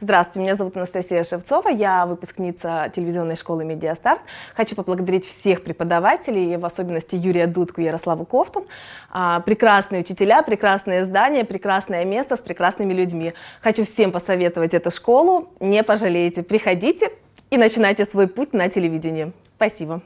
Здравствуйте, меня зовут Анастасия Шевцова, я выпускница телевизионной школы «Медиастарт». Хочу поблагодарить всех преподавателей, в особенности Юрия Дудку и Ярославу Кофтун. А, прекрасные учителя, прекрасное здание, прекрасное место с прекрасными людьми. Хочу всем посоветовать эту школу, не пожалеете. Приходите и начинайте свой путь на телевидении. Спасибо.